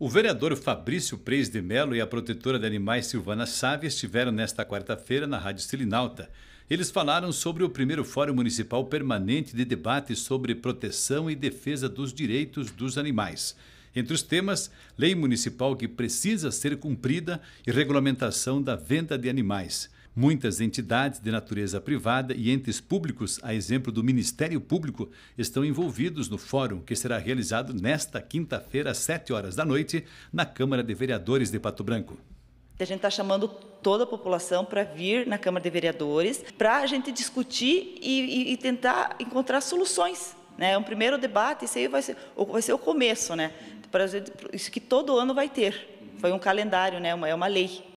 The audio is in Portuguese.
O vereador Fabrício Preis de Melo e a protetora de animais Silvana Sávia estiveram nesta quarta-feira na Rádio Silinalta. Eles falaram sobre o primeiro Fórum Municipal Permanente de Debate sobre Proteção e Defesa dos Direitos dos Animais. Entre os temas, lei municipal que precisa ser cumprida e regulamentação da venda de animais. Muitas entidades de natureza privada e entes públicos, a exemplo do Ministério Público, estão envolvidos no fórum que será realizado nesta quinta-feira, às 7 horas da noite, na Câmara de Vereadores de Pato Branco. A gente está chamando toda a população para vir na Câmara de Vereadores para a gente discutir e, e, e tentar encontrar soluções. Né? É um primeiro debate, isso aí vai ser, vai ser o começo, né? isso que todo ano vai ter. Foi um calendário, né? é uma é lei.